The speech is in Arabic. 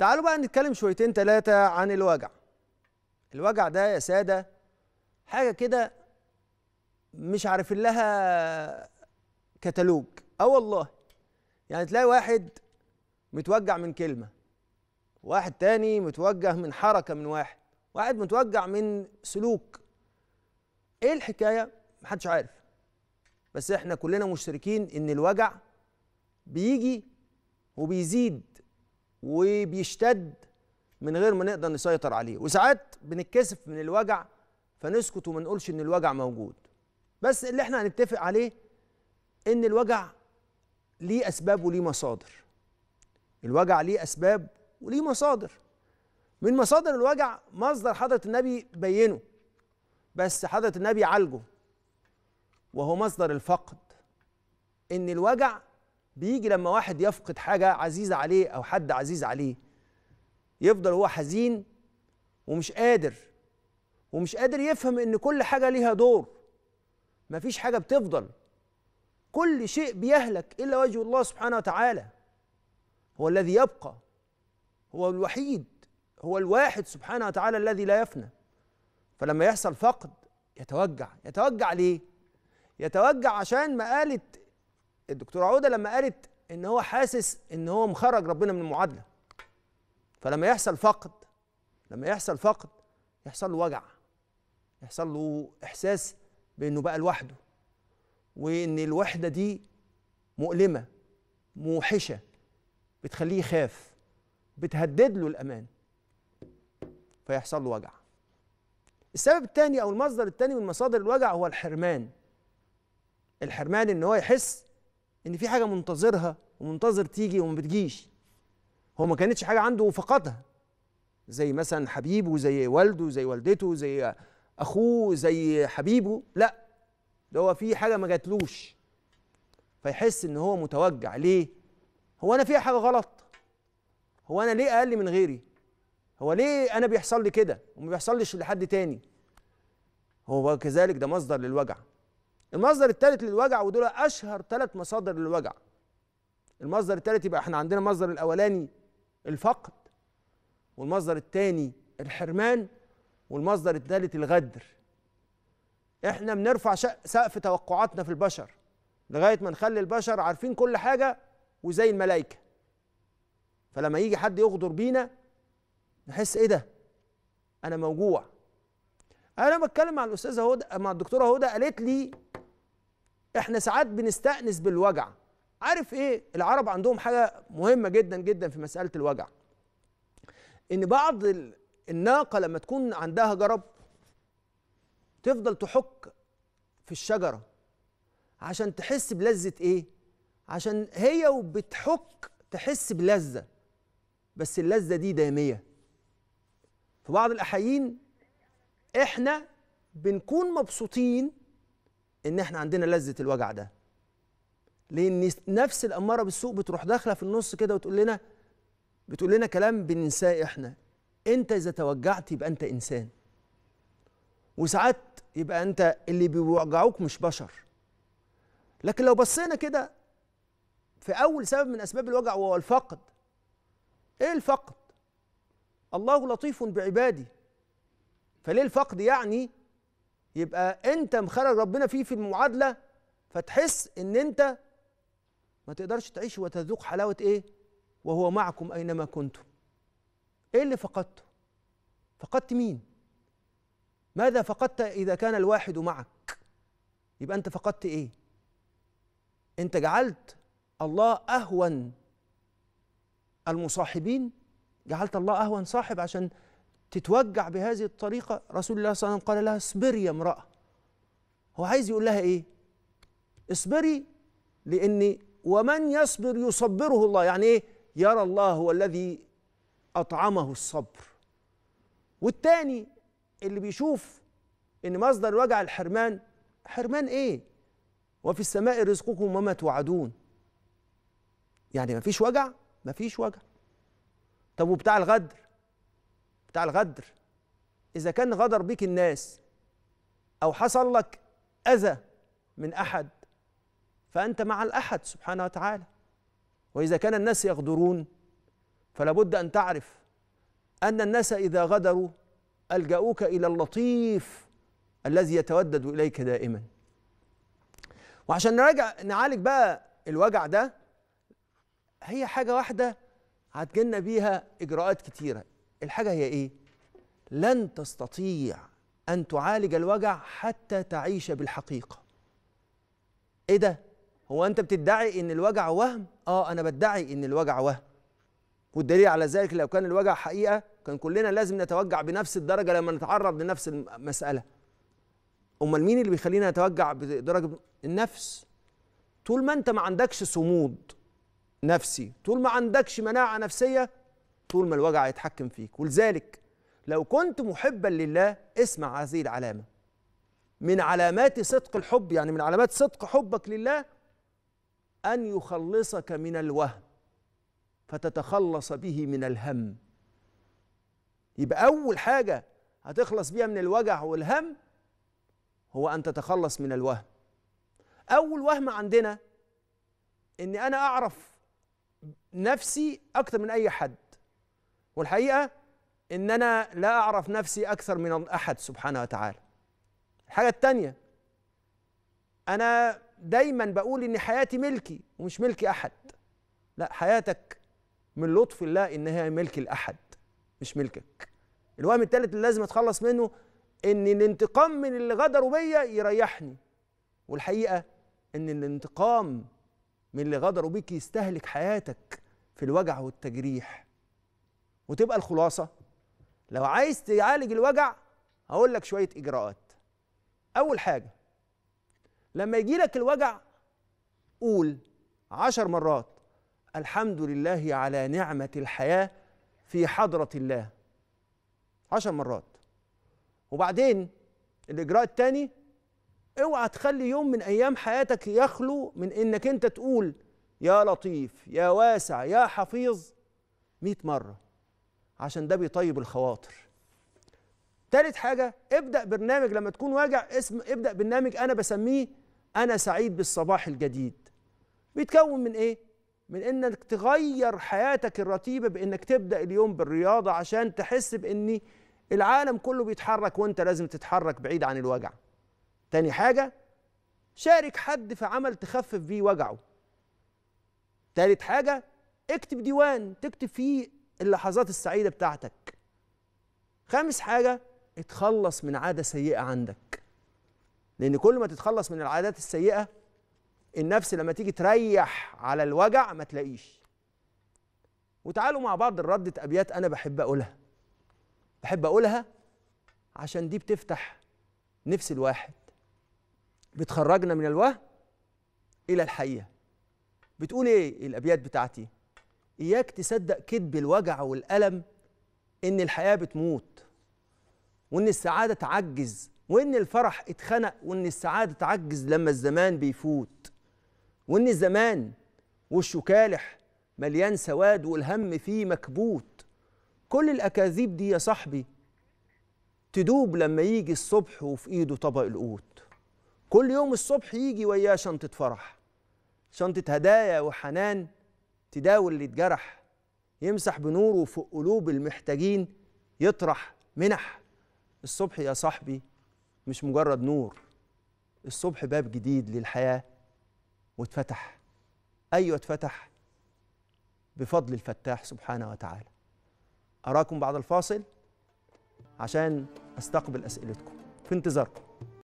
تعالوا بقى نتكلم شويتين تلاتة عن الوجع الوجع ده يا سادة حاجة كده مش عارفين لها كتالوج اه والله يعني تلاقي واحد متوجع من كلمة واحد تاني متوجع من حركة من واحد واحد متوجع من سلوك ايه الحكاية محدش عارف بس احنا كلنا مشتركين ان الوجع بيجي وبيزيد وبيشتد من غير ما نقدر نسيطر عليه وساعات بنتكسف من الوجع فنسكت وما نقولش ان الوجع موجود بس اللي احنا هنتفق عليه ان الوجع ليه اسباب وليه مصادر الوجع ليه اسباب وليه مصادر من مصادر الوجع مصدر حضره النبي بينه بس حضره النبي عالجه وهو مصدر الفقد ان الوجع بيجي لما واحد يفقد حاجة عزيزة عليه أو حد عزيز عليه يفضل هو حزين ومش قادر ومش قادر يفهم إن كل حاجة ليها دور مفيش حاجة بتفضل كل شيء بيهلك إلا وجه الله سبحانه وتعالى هو الذي يبقى هو الوحيد هو الواحد سبحانه وتعالى الذي لا يفنى فلما يحصل فقد يتوجع يتوجع ليه؟ يتوجع عشان مقالة الدكتوره عوده لما قالت ان هو حاسس ان هو مخرج ربنا من المعادله فلما يحصل فقد لما يحصل فقد يحصل له وجع يحصل له احساس بانه بقى لوحده وان الوحده دي مؤلمه موحشه بتخليه يخاف بتهدد له الامان فيحصل له وجع السبب الثاني او المصدر الثاني من مصادر الوجع هو الحرمان الحرمان ان هو يحس ان في حاجه منتظرها ومنتظر تيجي وما بتجيش هو ما كانتش حاجه عنده وفقدها زي مثلا حبيبه زي والده زي والدته زي اخوه زي حبيبه لا ده هو في حاجه ما جاتلوش فيحس ان هو متوجع ليه هو انا فيها حاجه غلط هو انا ليه اقل من غيري هو ليه انا بيحصل لي كده وما بيحصلش لحد تاني هو كذلك ده مصدر للوجع المصدر الثالث للوجع ودول اشهر ثلاث مصادر للوجع المصدر الثالث يبقى احنا عندنا المصدر الاولاني الفقد والمصدر الثاني الحرمان والمصدر الثالث الغدر احنا بنرفع سقف توقعاتنا في البشر لغايه ما نخلي البشر عارفين كل حاجه وزي الملائكه فلما يجي حد يغدر بينا نحس ايه ده انا موجوع انا بتكلم مع الاستاذه هدى مع الدكتوره هدى قالت لي احنا ساعات بنستأنس بالوجع عارف ايه العرب عندهم حاجة مهمة جدا جدا في مسألة الوجع ان بعض الناقة لما تكون عندها جرب تفضل تحك في الشجرة عشان تحس بلذة ايه عشان هي وبتحك تحس بلذة بس اللذة دي دامية في بعض الأحيين احنا بنكون مبسوطين ان احنا عندنا لذه الوجع ده لان نفس الاماره بالسوء بتروح داخله في النص كده وتقول لنا بتقول لنا كلام بننساه احنا انت اذا توجعت يبقى انت انسان وساعات يبقى انت اللي بيوجعوك مش بشر لكن لو بصينا كده في اول سبب من اسباب الوجع وهو الفقد ايه الفقد الله لطيف بعباده فليه الفقد يعني يبقى انت مخرج ربنا فيه في المعادله فتحس ان انت ما تقدرش تعيش وتذوق حلاوه ايه وهو معكم اينما كنتم ايه اللي فقدته فقدت مين ماذا فقدت اذا كان الواحد معك يبقى انت فقدت ايه انت جعلت الله اهون المصاحبين جعلت الله اهون صاحب عشان تتوجع بهذه الطريقة رسول الله صلى الله عليه وسلم قال لها اصبري يا امرأة هو عايز يقول لها ايه اصبري لاني ومن يصبر يصبره الله يعني ايه يرى الله هو الذي اطعمه الصبر والتاني اللي بيشوف ان مصدر وجع الحرمان حرمان ايه وفي السماء رزقكم وما توعدون يعني مفيش وجع مفيش وجع طب وبتاع الغدر بتاع الغدر إذا كان غدر بك الناس أو حصل لك أذى من أحد فأنت مع الأحد سبحانه وتعالى وإذا كان الناس يغدرون فلا بد أن تعرف أن الناس إذا غدروا ألجأوك إلى اللطيف الذي يتودد إليك دائما وعشان نراجع نعالج بقى الوجع ده هي حاجة واحدة هتجيلنا بيها إجراءات كتيرة الحاجة هي إيه؟ لن تستطيع أن تعالج الوجع حتى تعيش بالحقيقة إيه ده؟ هو أنت بتدعي إن الوجع وهم؟ آه أنا بدعي إن الوجع وهم والدليل على ذلك لو كان الوجع حقيقة كان كلنا لازم نتوجع بنفس الدرجة لما نتعرض لنفس المسألة أمال مين اللي بيخلينا نتوجع بدرجة النفس طول ما أنت ما عندكش صمود نفسي طول ما عندكش مناعة نفسية طول ما الوجع هيتحكم فيك ولذلك لو كنت محبا لله اسمع هذه العلامة من علامات صدق الحب يعني من علامات صدق حبك لله أن يخلصك من الوهم فتتخلص به من الهم يبقى أول حاجة هتخلص بيها من الوجع والهم هو أن تتخلص من الوهم أول وهم عندنا إن أنا أعرف نفسي أكثر من أي حد والحقيقه ان انا لا اعرف نفسي اكثر من احد سبحانه وتعالى الحاجه الثانيه انا دايما بقول ان حياتي ملكي ومش ملك احد لا حياتك من لطف الله ان هي ملك الاحد مش ملكك الوهم الثالث اللي لازم اتخلص منه ان الانتقام من اللي غدروا بيا يريحني والحقيقه ان الانتقام من اللي غدروا بيك يستهلك حياتك في الوجع والتجريح وتبقى الخلاصه لو عايز تعالج الوجع هقول لك شويه اجراءات اول حاجه لما يجي لك الوجع قول عشر مرات الحمد لله على نعمه الحياه في حضره الله عشر مرات وبعدين الاجراء الثاني اوعى تخلي يوم من ايام حياتك يخلو من انك انت تقول يا لطيف يا واسع يا حفيظ 100 مره عشان ده بيطيب الخواطر تالت حاجة ابدأ برنامج لما تكون واجع اسم ابدأ برنامج أنا بسميه أنا سعيد بالصباح الجديد بيتكون من إيه؟ من إنك تغير حياتك الرتيبة بإنك تبدأ اليوم بالرياضة عشان تحس بإن العالم كله بيتحرك وأنت لازم تتحرك بعيد عن الوجع تاني حاجة شارك حد في عمل تخفف بيه وجعه تالت حاجة اكتب ديوان تكتب فيه اللحظات السعيدة بتاعتك خامس حاجة اتخلص من عادة سيئة عندك لأن كل ما تتخلص من العادات السيئة النفس لما تيجي تريح على الوجع ما تلاقيش وتعالوا مع بعض ردة أبيات أنا بحب أقولها بحب أقولها عشان دي بتفتح نفس الواحد بتخرجنا من الوهم إلى الحقيقة بتقول إيه الأبيات بتاعتي إياك تصدق كذب الوجع والألم إن الحياة بتموت وإن السعادة تعجز وإن الفرح اتخنق وإن السعادة تعجز لما الزمان بيفوت وإن الزمان وشه كالح مليان سواد والهم فيه مكبوت كل الأكاذيب دي يا صاحبي تدوب لما يجي الصبح وفي إيده طبق القوت كل يوم الصبح يجي وياه شنطة فرح شنطة هدايا وحنان تداوي اللي اتجرح يمسح بنوره في قلوب المحتاجين يطرح منح الصبح يا صاحبي مش مجرد نور الصبح باب جديد للحياة واتفتح أيوة اتفتح بفضل الفتاح سبحانه وتعالى أراكم بعد الفاصل عشان أستقبل أسئلتكم في انتظاركم